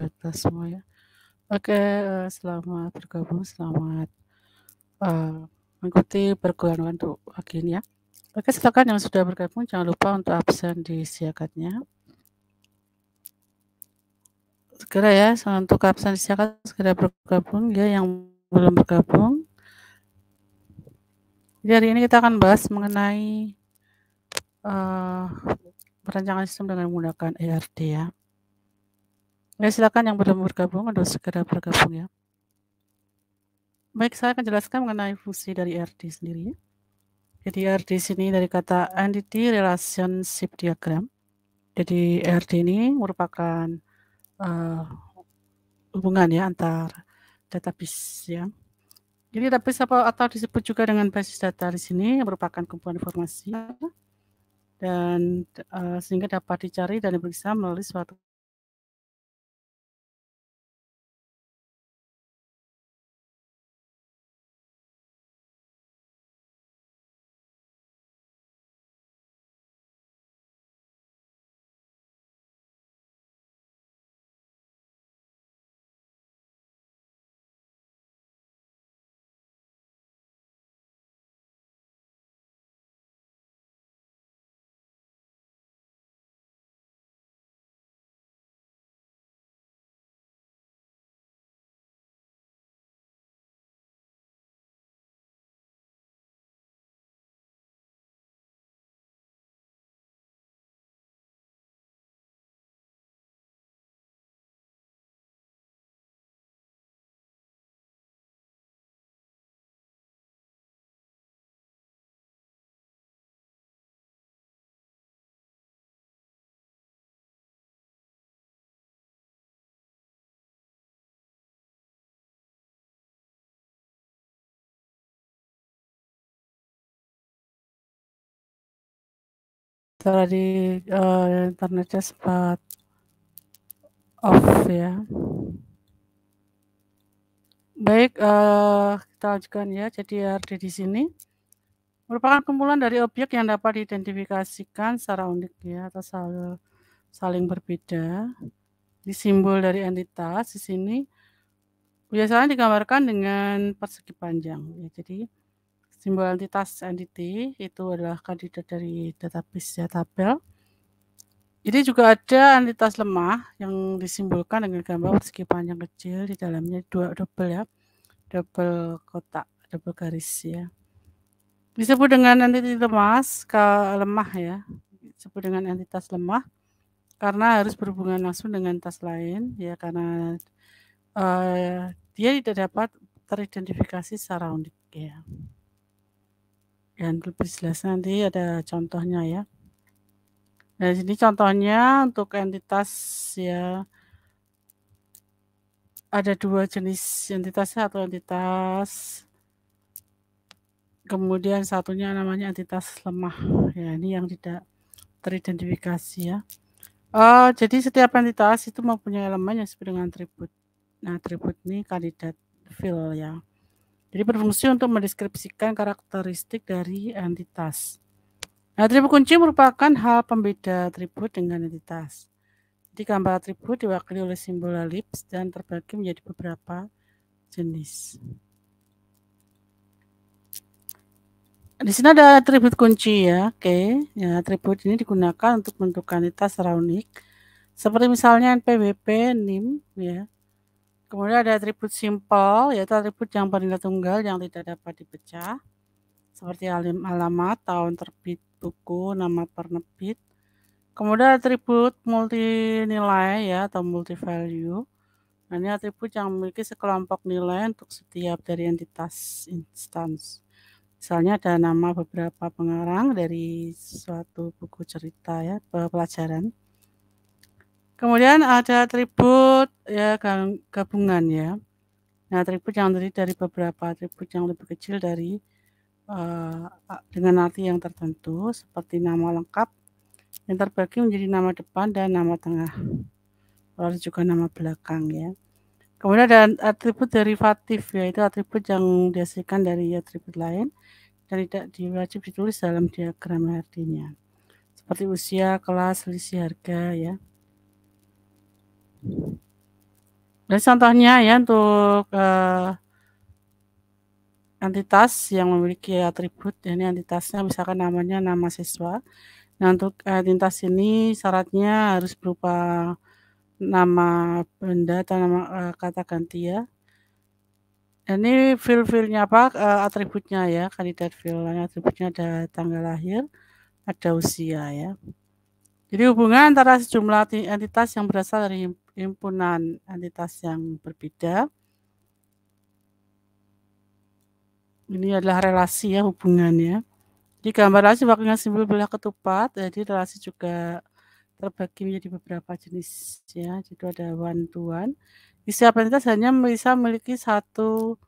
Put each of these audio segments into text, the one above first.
batas ya, oke eh, selamat bergabung selamat uh, mengikuti perguruan untuk pagi ini ya oke silakan yang sudah bergabung jangan lupa untuk absen di siakatnya segera ya untuk absen di siakat segera bergabung ya yang belum bergabung jadi ya, hari ini kita akan bahas mengenai uh, perancangan sistem dengan menggunakan ERD ya. Ya, silakan yang belum bergabung untuk segera bergabung ya. Baik, saya akan jelaskan mengenai fungsi dari RD sendiri. Jadi RD sini dari kata Entity Relationship Diagram. Jadi RD ini merupakan uh, hubungan ya antar database ya. Jadi database apa atau disebut juga dengan basis data di sini merupakan kumpulan informasi dan uh, sehingga dapat dicari dan diperiksa melalui suatu tadi uh, eh, internetnya sempat off ya. Baik, uh, kita lanjutkan ya. Jadi RD di sini merupakan kumpulan dari objek yang dapat diidentifikasikan secara unik ya atau saling, saling berbeda. Di simbol dari entitas di sini biasanya digambarkan dengan persegi panjang ya. Jadi Simbol entitas entity itu adalah kandidat dari database ya tabel. Ini juga ada entitas lemah yang disimbolkan dengan gambar persegi panjang kecil di dalamnya dua double ya. Double kotak, double garis ya. Disebut dengan entitas lemah, lemah ya. Disebut dengan entitas lemah karena harus berhubungan langsung dengan tas lain ya karena uh, dia tidak dapat teridentifikasi secara unik ya dan lebih jelas nanti ada contohnya ya. Nah, jadi contohnya untuk entitas ya ada dua jenis entitas satu entitas kemudian satunya namanya entitas lemah ya ini yang tidak teridentifikasi ya uh, jadi setiap entitas itu mempunyai elemen yang disebut dengan atribut nah atribut ini kandidat fill ya jadi berfungsi untuk mendeskripsikan karakteristik dari entitas. Nah, atribut kunci merupakan hal pembeda atribut dengan entitas. Jadi gambar atribut diwakili oleh simbol ellipse dan terbagi menjadi beberapa jenis. Di sini ada atribut kunci ya, oke. Ya, atribut ini digunakan untuk menentukan entitas secara unik. Seperti misalnya NPWP, NIM, ya Kemudian ada atribut simple, yaitu atribut yang bernilai tunggal yang tidak dapat dipecah, seperti alamat, tahun terbit buku, nama penerbit. Kemudian atribut multinilai ya atau multi value. Nah, ini atribut yang memiliki sekelompok nilai untuk setiap dari entitas instance. Misalnya ada nama beberapa pengarang dari suatu buku cerita ya, pelajaran. Kemudian ada atribut ya gabungan ya. Nah, atribut yang terdiri dari beberapa atribut yang lebih kecil dari uh, dengan arti yang tertentu seperti nama lengkap yang terbagi menjadi nama depan dan nama tengah. Lalu juga nama belakang ya. Kemudian ada atribut derivatif yaitu atribut yang dihasilkan dari atribut lain dan tidak diwajib ditulis dalam diagram artinya. Seperti usia, kelas, selisih harga ya. Dan contohnya ya untuk uh, entitas yang memiliki atribut, ya, ini entitasnya misalkan namanya nama siswa. Nah untuk eh, entitas ini syaratnya harus berupa nama benda atau nama uh, kata ganti ya. ini field-fieldnya apa? Uh, atributnya ya, kandidat field. Atributnya ada tanggal lahir, ada usia ya. Jadi hubungan antara sejumlah entitas yang berasal dari himpunan entitas yang berbeda. Ini adalah relasi ya hubungannya. Di gambar relasi wakilnya simbol belah ketupat, jadi relasi juga terbagi menjadi beberapa jenis ya. Jadi ada one to one. Di setiap entitas hanya bisa memiliki satu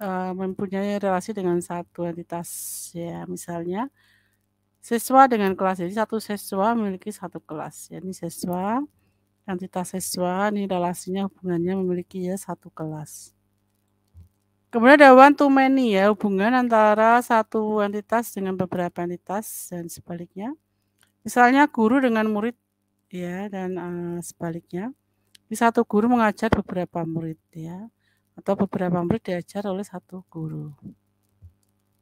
uh, mempunyai relasi dengan satu entitas ya. Misalnya Siswa dengan kelas. Jadi satu siswa memiliki satu kelas. Jadi siswa, kantitas siswa, ini relasinya hubungannya memiliki ya satu kelas. Kemudian ada one to many ya, hubungan antara satu entitas dengan beberapa entitas dan sebaliknya. Misalnya guru dengan murid ya dan uh, sebaliknya. Di satu guru mengajar beberapa murid ya atau beberapa murid diajar oleh satu guru.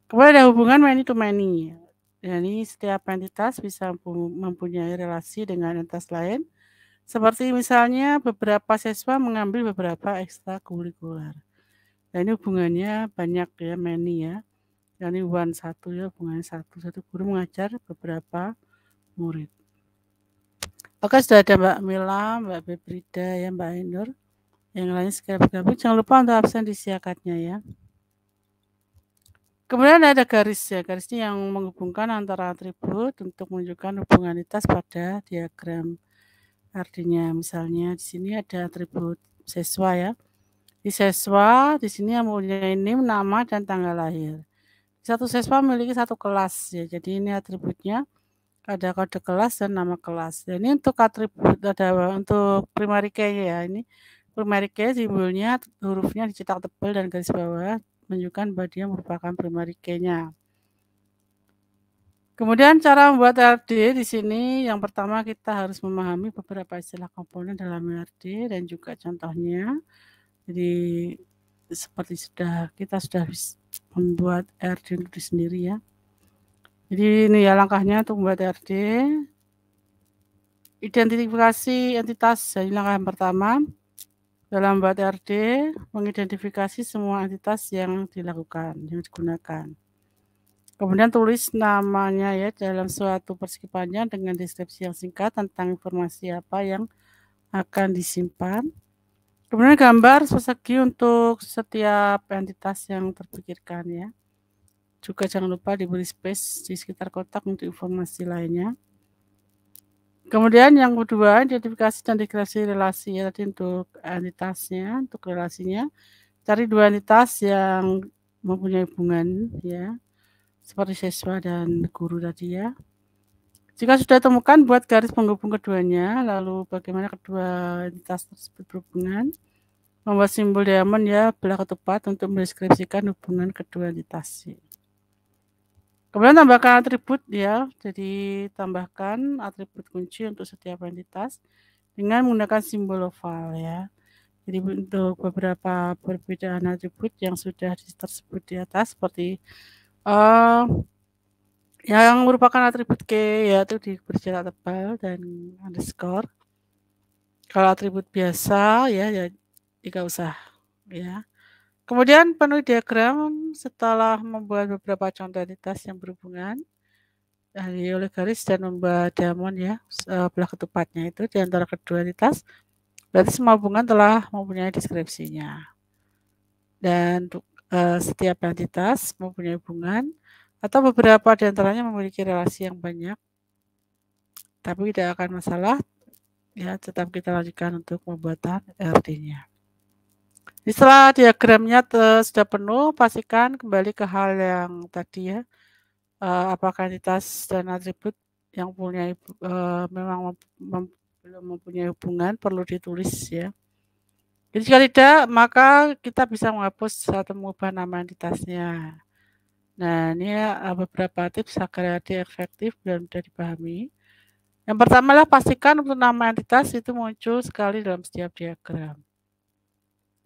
Kemudian ada hubungan many to many. Ya. Jadi setiap entitas bisa mempunyai relasi dengan entitas lain. Seperti misalnya beberapa siswa mengambil beberapa ekstrakurikuler. Nah ini hubungannya banyak ya, many ya. ini one satu ya, hubungannya satu. Satu guru mengajar beberapa murid. Oke sudah ada Mbak Mila, Mbak Bebrida, ya Mbak Endor. Yang lain sekali bergabung. Jangan lupa untuk absen di siakatnya ya. Kemudian ada garis ya, garisnya yang menghubungkan antara atribut untuk menunjukkan hubunganitas pada diagram. Artinya misalnya di sini ada atribut siswa ya. Di siswa di sini yang mempunyai ini nama dan tanggal lahir. Satu siswa memiliki satu kelas ya. Jadi ini atributnya ada kode kelas dan nama kelas. Dan ini untuk atribut ada untuk primary key ya. Ini primary key simbolnya hurufnya dicetak tebal dan garis bawah menunjukkan bahwa dia merupakan primary key-nya. Kemudian cara membuat LRD di sini yang pertama kita harus memahami beberapa istilah komponen dalam LRD dan juga contohnya. Jadi seperti sudah kita sudah membuat RD untuk diri sendiri ya. Jadi ini ya langkahnya untuk membuat RD. Identifikasi entitas jadi langkah yang pertama. Dalam buat RD, mengidentifikasi semua entitas yang dilakukan, yang digunakan. Kemudian tulis namanya ya dalam suatu persegi panjang dengan deskripsi yang singkat tentang informasi apa yang akan disimpan. Kemudian gambar persegi untuk setiap entitas yang terpikirkan ya. Juga jangan lupa diberi space di sekitar kotak untuk informasi lainnya. Kemudian yang kedua, identifikasi dan deklarasi relasi ya tadi untuk entitasnya, untuk relasinya. Cari dua entitas yang mempunyai hubungan ya, seperti siswa dan guru tadi ya. Jika sudah temukan, buat garis penghubung keduanya, lalu bagaimana kedua entitas tersebut berhubungan. Membuat simbol diamond ya, belah ketupat untuk mendeskripsikan hubungan kedua entitas. Ya. Kemudian tambahkan atribut ya, jadi tambahkan atribut kunci untuk setiap entitas dengan menggunakan simbol oval ya. Jadi untuk beberapa perbedaan atribut yang sudah tersebut di atas seperti uh, yang merupakan atribut K yaitu di bercetak tebal dan underscore. Kalau atribut biasa ya ya tidak usah ya. Kemudian penuhi diagram setelah membuat beberapa contoh entitas yang berhubungan dari oleh garis dan membuat diamond ya eh, belah ketupatnya itu di antara kedua entitas berarti semua hubungan telah mempunyai deskripsinya dan uh, setiap entitas mempunyai hubungan atau beberapa di antaranya memiliki relasi yang banyak tapi tidak akan masalah ya tetap kita lanjutkan untuk pembuatan RD-nya. Setelah diagramnya sudah penuh, pastikan kembali ke hal yang tadi ya. Uh, apakah entitas dan atribut yang punya uh, memang mem mem belum mempunyai hubungan perlu ditulis ya. Jadi jika tidak, maka kita bisa menghapus atau mengubah nama entitasnya. Nah, ini ya, eh, beberapa tips agar lebih efektif dan mudah dipahami. Yang pertama lah pastikan untuk nama entitas itu muncul sekali dalam setiap diagram.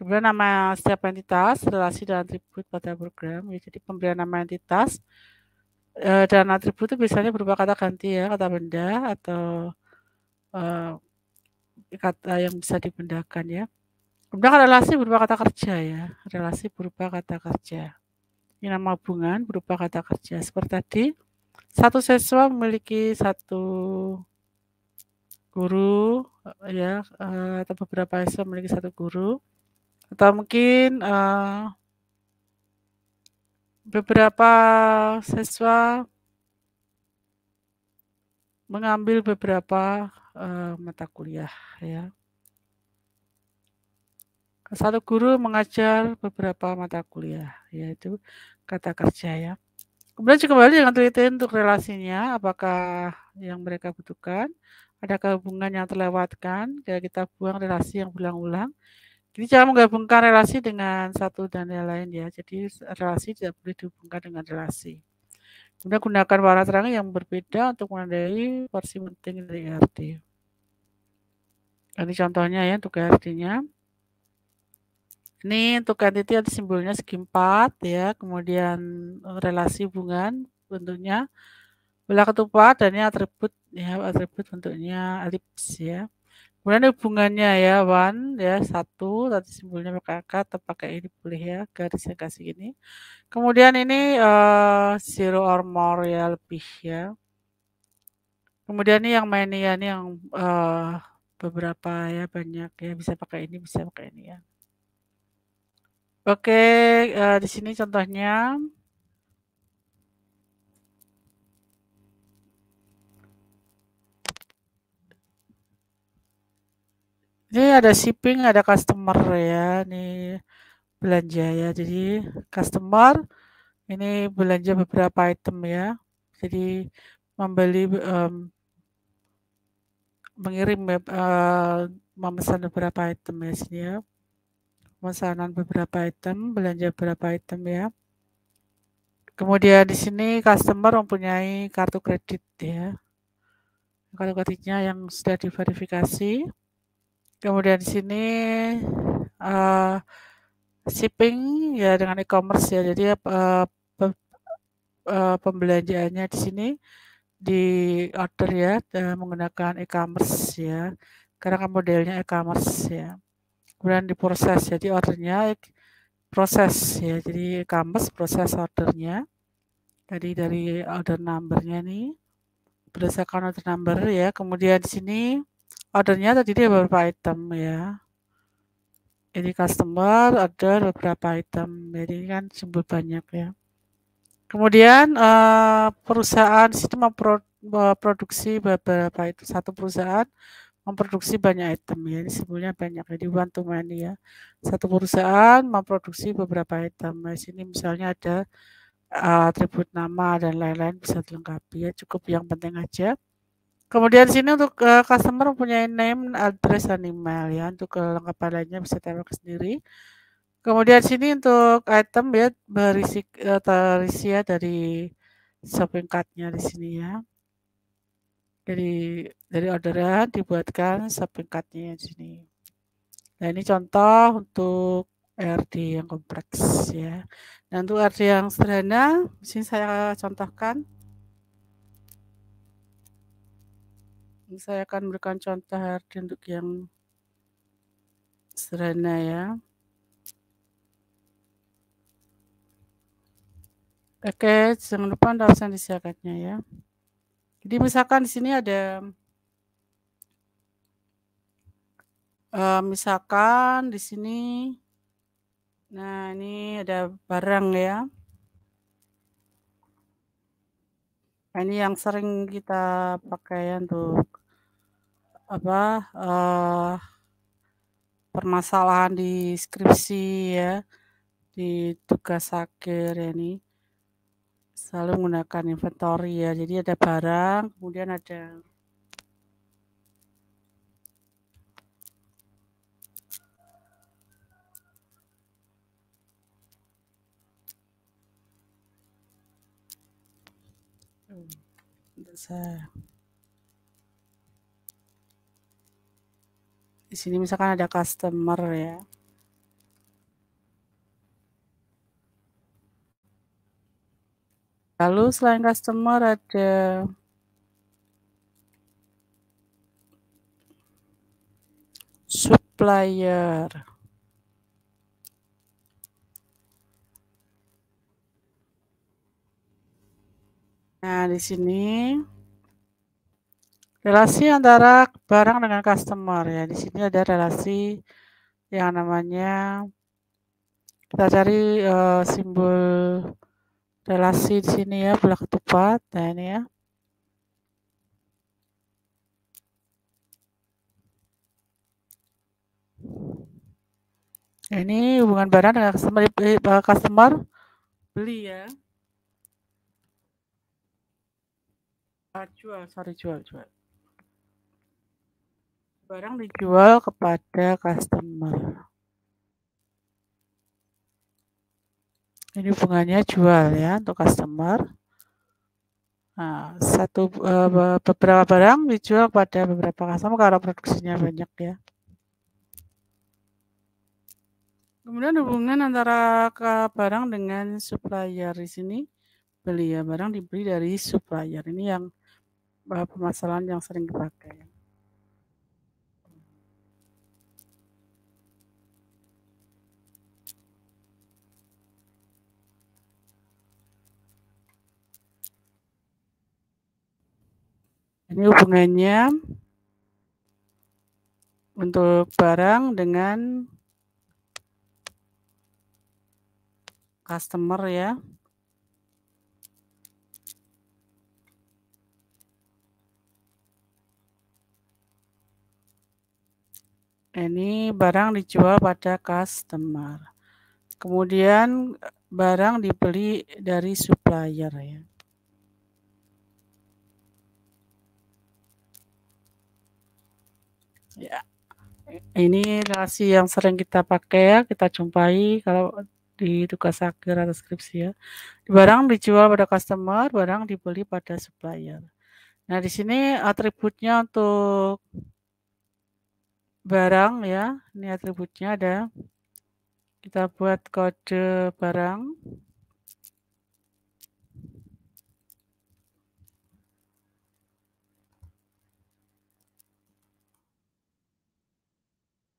Kemudian nama setiap entitas, relasi dan atribut pada program. Ya, jadi pemberian nama entitas e, dan atribut itu biasanya berupa kata ganti ya, kata benda atau e, kata yang bisa dibendakan ya. Kemudian relasi berupa kata kerja ya, relasi berupa kata kerja. Ini nama hubungan berupa kata kerja. Seperti tadi, satu siswa memiliki satu guru ya eh, atau beberapa siswa memiliki satu guru atau mungkin eh, beberapa siswa mengambil beberapa eh, mata kuliah ya satu guru mengajar beberapa mata kuliah yaitu kata kerja ya kemudian juga kembali dengan teliti untuk relasinya apakah yang mereka butuhkan ada hubungan yang terlewatkan kita buang relasi yang ulang-ulang jadi jangan menggabungkan relasi dengan satu dan yang lain ya. Jadi relasi tidak boleh dihubungkan dengan relasi. Kemudian gunakan warna terang yang berbeda untuk menandai porsi penting dari RT. Ini contohnya ya untuk RT-nya. Ini untuk entity ada simbolnya segi empat ya, kemudian eh, relasi hubungan bentuknya bola ketupat dan ini atribut ya, atribut bentuknya elips ya. Kemudian hubungannya ya one ya satu tadi simbolnya pakai akar, atau pakai ini boleh ya garis yang kasih ini, Kemudian ini uh, zero or more ya lebih ya. Kemudian ini yang main ya ini yang uh, beberapa ya banyak ya bisa pakai ini bisa pakai ini ya. Oke uh, di sini contohnya Ini ada shipping, ada customer ya. Ini belanja ya. Jadi customer ini belanja beberapa item ya. Jadi membeli um, mengirim uh, memesan beberapa item ya sini ya. Pemesanan beberapa item, belanja beberapa item ya. Kemudian di sini customer mempunyai kartu kredit ya. Kartu kreditnya yang sudah diverifikasi. Kemudian di sini uh, shipping ya dengan e-commerce ya. Jadi uh, pe uh, pembelanjaannya di sini di order ya dan menggunakan e-commerce ya. Karena kan modelnya e-commerce ya. Kemudian diproses. Jadi ordernya proses ya. Jadi e-commerce proses ordernya. jadi dari order numbernya nih berdasarkan order number ya. Kemudian di sini Ordernya tadi dia beberapa item ya. Ini customer ada beberapa item. Jadi ini kan simbol banyak ya. Kemudian uh, perusahaan sistem memproduksi beberapa itu satu perusahaan memproduksi banyak item ya. Ini sebenarnya banyak jadi one to many ya. Satu perusahaan memproduksi beberapa item. Di sini misalnya ada eh, atribut nama dan lain-lain bisa dilengkapi ya. Cukup yang penting aja. Kemudian sini untuk uh, customer mempunyai name, address dan email ya untuk kelengkapan lainnya bisa ke sendiri. Kemudian sini untuk item ya berisi uh, eh, terisi ya dari shopping cart-nya di sini ya. Jadi dari orderan dibuatkan shopping cart-nya di sini. Nah, ini contoh untuk RD yang kompleks ya. Dan nah, untuk RD yang sederhana, sini saya contohkan saya akan berikan contoh harga untuk yang sederhana ya. Oke, jangan lupa Anda di syaratnya ya. Jadi misalkan di sini ada uh, misalkan di sini nah ini ada barang ya. Nah, ini yang sering kita pakai untuk apa uh, permasalahan di skripsi ya di tugas akhir ya ini selalu menggunakan inventory ya jadi ada barang kemudian ada saya di sini misalkan ada customer ya. Lalu selain customer ada supplier. Nah, di sini Relasi antara barang dengan customer ya. Di sini ada relasi yang namanya kita cari uh, simbol relasi di sini ya belah ketupat. Nah ini ya. Nah, ini hubungan barang dengan customer, eh, eh, customer beli ya. Uh, jual, sorry jual, jual barang dijual kepada customer. Ini hubungannya jual ya untuk customer. Nah, satu eh, beberapa barang dijual pada beberapa customer karena produksinya banyak ya. Kemudian hubungan antara ke barang dengan supplier di sini beli ya barang dibeli dari supplier ini yang eh, permasalahan yang sering dipakai. Ini hubungannya untuk barang dengan customer ya. Ini barang dijual pada customer. Kemudian barang dibeli dari supplier ya. ya ini relasi yang sering kita pakai ya kita jumpai kalau di tugas akhir atau skripsi ya barang dijual pada customer barang dibeli pada supplier nah di sini atributnya untuk barang ya ini atributnya ada kita buat kode barang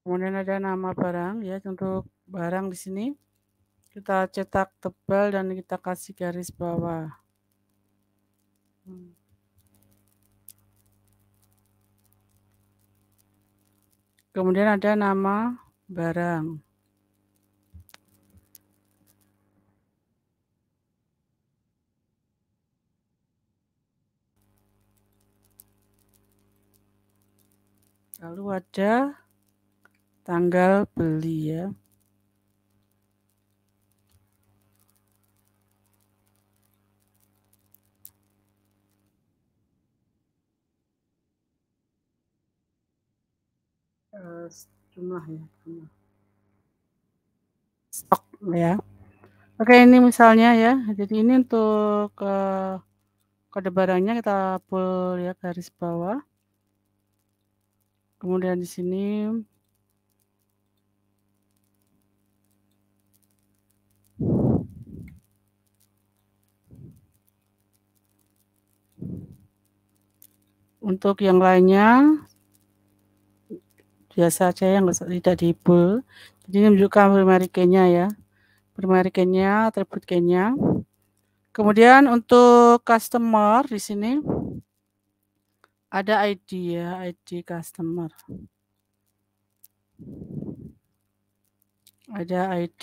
Kemudian ada nama barang ya untuk barang di sini kita cetak tebal dan kita kasih garis bawah. Hmm. Kemudian ada nama barang. Lalu ada tanggal beli ya. Eh, jumlah ya jumlah. stok ya oke ini misalnya ya jadi ini untuk ke uh, kode barangnya kita pull ya garis bawah kemudian di sini untuk yang lainnya biasa aja yang tidak dihibul. Jadi ini menunjukkan key-nya ya. primary Primarikennya, atribut nya Kemudian untuk customer di sini ada ID ya, ID customer. Ada ID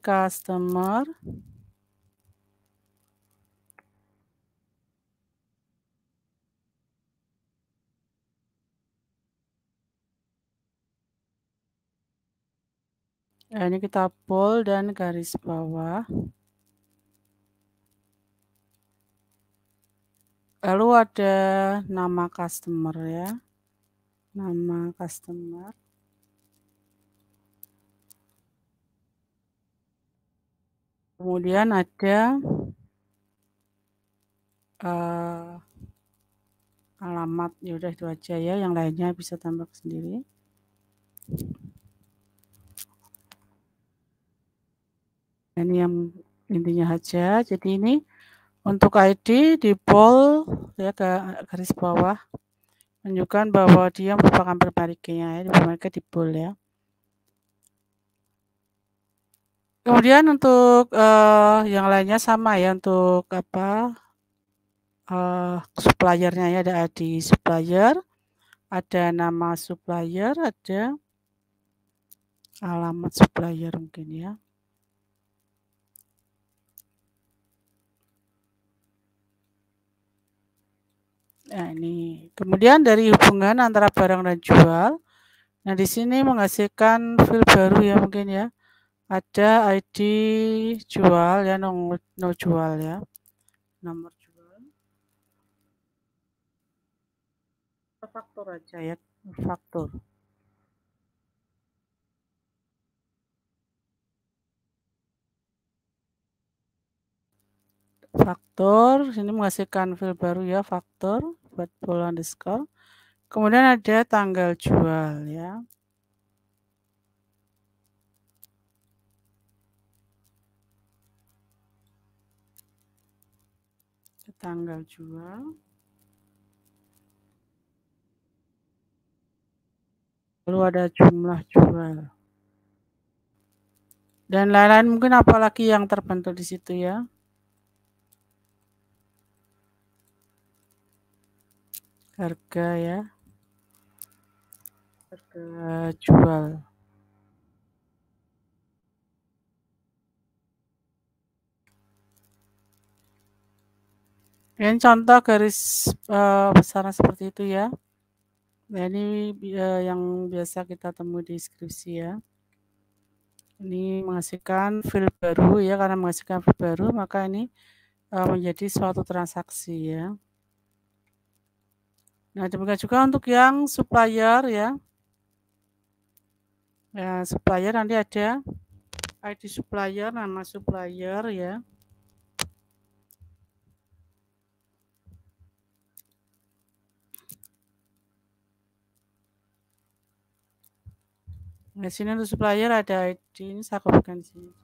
customer. Nah, ini kita bold dan garis bawah. Lalu ada nama customer ya. Nama customer. Kemudian ada uh, alamat. Ya udah itu aja ya. Yang lainnya bisa tambah sendiri. ini yang intinya aja jadi ini untuk ID di bold ya ke garis bawah menunjukkan bahwa dia merupakan perbarikinya ya mereka di bold ya kemudian untuk uh, yang lainnya sama ya untuk apa uh, suppliernya ya ada ID supplier ada nama supplier ada alamat supplier mungkin ya Nah, ini. Kemudian dari hubungan antara barang dan jual. Nah, di sini menghasilkan field baru ya mungkin ya. Ada ID jual ya, no, no jual ya. Nomor jual. Faktor aja ya, faktor. faktor sini menghasilkan field baru ya faktor buat bola underscore kemudian ada tanggal jual ya tanggal jual lalu ada jumlah jual dan lain-lain mungkin apalagi yang terbentuk di situ ya harga ya harga jual ini contoh garis uh, besaran seperti itu ya nah ini uh, yang biasa kita temui di skripsi ya ini menghasilkan file baru ya karena menghasilkan file baru maka ini uh, menjadi suatu transaksi ya Nah, demikian juga untuk yang supplier ya. Ya, supplier nanti ada ID supplier, nama supplier ya. Nah, sini untuk supplier ada ID, ini saya kopikan di sini.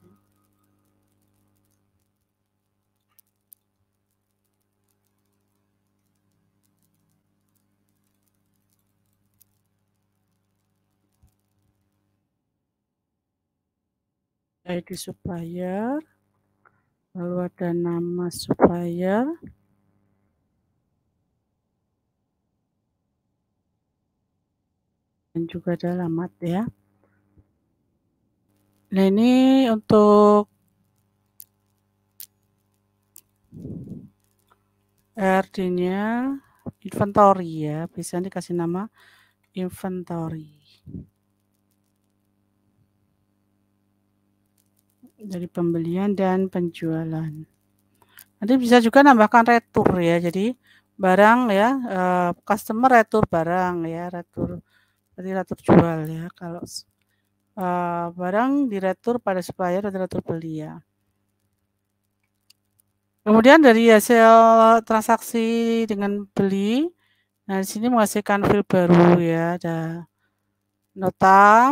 ID supplier, lalu ada nama supplier, dan juga ada alamat ya. Nah ini untuk RD-nya inventory ya, biasanya dikasih nama inventory. dari pembelian dan penjualan. Nanti bisa juga nambahkan retur ya. Jadi barang ya eh, customer retur barang ya, retur berarti retur jual ya kalau eh, barang di retur pada supplier atau retur beli ya. Kemudian dari hasil transaksi dengan beli, nah di sini menghasilkan file baru ya, ada nota,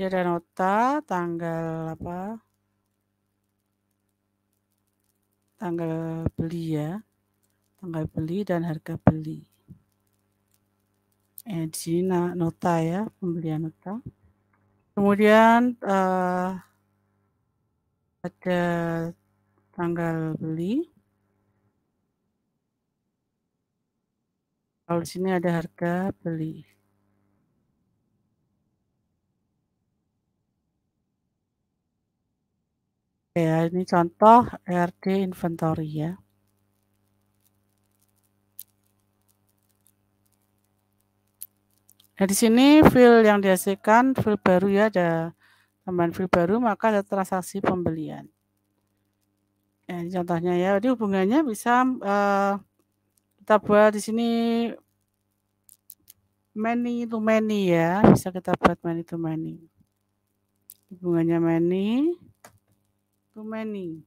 Dia ada nota tanggal apa? Tanggal beli ya. Tanggal beli dan harga beli. Eh, di sini nota ya, pembelian nota. Kemudian uh, ada tanggal beli. Kalau di sini ada harga beli. ya ini contoh RD inventory ya Nah, di sini fill yang dihasilkan fill baru ya ada tambahan fill baru maka ada transaksi pembelian. Nah, ini contohnya ya. Jadi hubungannya bisa uh, kita buat di sini many to many ya. Bisa kita buat many to many. Hubungannya many too many.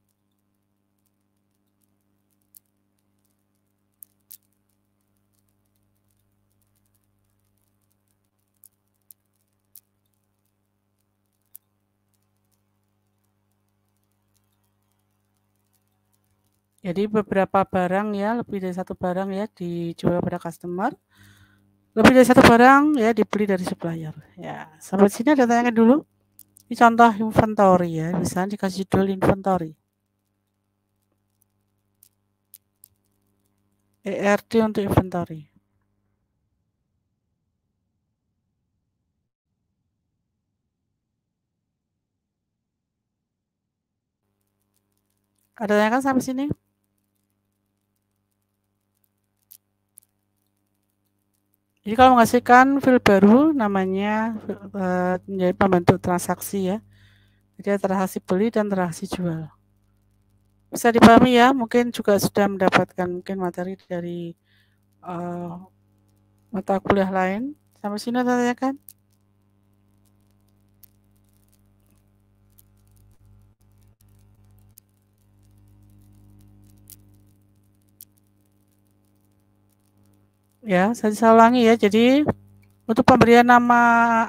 Jadi beberapa barang ya, lebih dari satu barang ya dijual pada customer. Lebih dari satu barang ya dibeli dari supplier. Ya, sampai sini ada tanya dulu. Ini contoh inventory ya, misalnya dikasih judul inventory. ERT untuk inventory. Ada yang kan sampai sini? Jadi kalau menghasilkan file baru namanya uh, menjadi pembentuk transaksi ya. Jadi transaksi beli dan transaksi jual. Bisa dipahami ya, mungkin juga sudah mendapatkan mungkin materi dari uh, mata kuliah lain. Sampai sini kan? ya saya, saya ulangi ya jadi untuk pemberian nama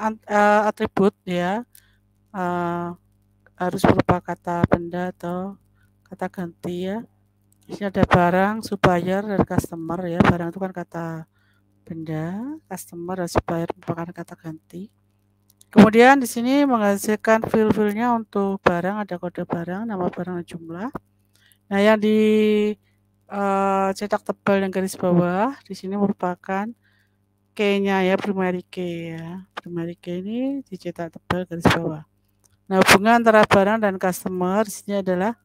uh, atribut ya uh, harus berupa kata benda atau kata ganti ya di sini ada barang supplier dan customer ya barang itu kan kata benda customer dan supplier merupakan kata ganti kemudian di sini menghasilkan fill fieldnya untuk barang ada kode barang nama barang dan jumlah nah yang di uh, cetak tebal dan garis bawah di sini merupakan K-nya ya primary K ya. Primary K ini dicetak tebal garis bawah. Nah, hubungan antara barang dan customer di sini adalah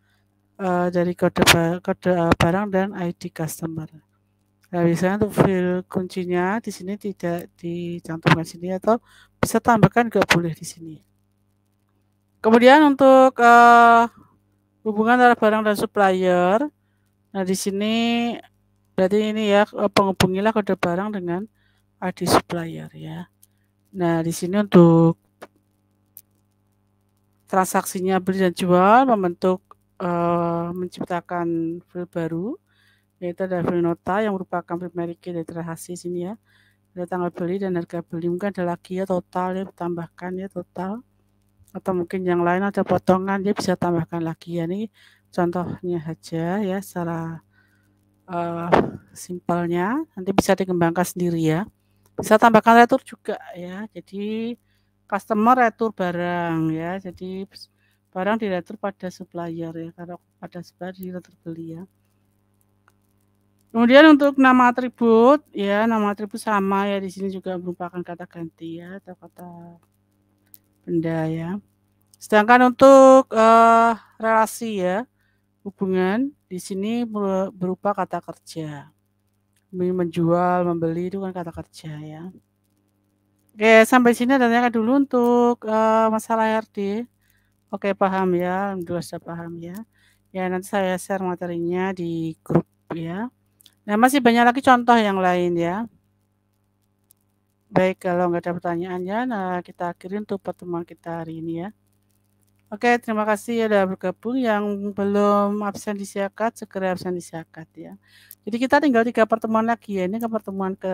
uh, dari kode kode uh, barang dan ID customer. Nah, biasanya untuk field kuncinya di sini tidak dicantumkan sini atau bisa tambahkan juga boleh di sini. Kemudian untuk uh, hubungan antara barang dan supplier, Nah, di sini berarti ini ya eh, penghubungilah kode barang dengan ID supplier ya. Nah, di sini untuk transaksinya beli dan jual membentuk uh, menciptakan file baru yaitu ada file nota yang merupakan primary key dari transaksi sini ya. Ada tanggal beli dan harga beli. Mungkin ada lagi ya total ya tambahkan ya total atau mungkin yang lain ada potongan dia bisa tambahkan lagi ya nih contohnya saja ya secara uh, simpelnya nanti bisa dikembangkan sendiri ya bisa tambahkan retur juga ya jadi customer retur barang ya jadi barang diretur pada supplier ya kalau pada supplier diretur beli ya Kemudian untuk nama atribut, ya nama atribut sama ya di sini juga merupakan kata ganti ya atau kata benda ya. Sedangkan untuk uh, relasi ya, hubungan di sini berupa kata kerja. Menjual, membeli itu kan kata kerja ya. Oke, sampai sini dan tanyakan dulu untuk uh, masalah RD. Oke, paham ya. Alhamdulillah sudah paham ya. Ya, nanti saya share materinya di grup ya. Nah, masih banyak lagi contoh yang lain ya. Baik, kalau nggak ada pertanyaan ya, nah kita akhiri untuk pertemuan kita hari ini ya. Oke, terima kasih ya sudah bergabung. Yang belum absen di siakat, segera absen di siakat ya. Jadi kita tinggal tiga pertemuan lagi ya. Ini ke pertemuan ke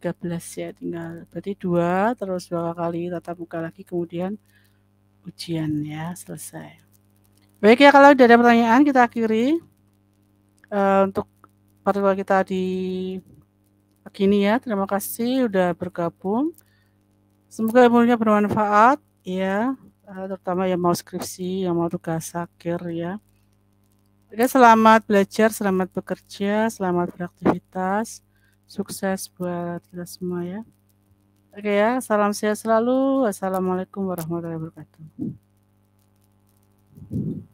13 ya. Tinggal berarti dua, terus dua kali tatap muka lagi, kemudian ujian ya, selesai. Baik ya, kalau tidak ada pertanyaan kita akhiri. Uh, untuk pertemuan kita di pagi ini ya. Terima kasih sudah bergabung. Semoga ilmunya bermanfaat ya terutama yang mau skripsi yang mau tugas akhir ya Oke, selamat belajar, selamat bekerja, selamat beraktivitas. Sukses buat kita semua ya. Oke ya, salam sehat selalu. Wassalamualaikum warahmatullahi wabarakatuh.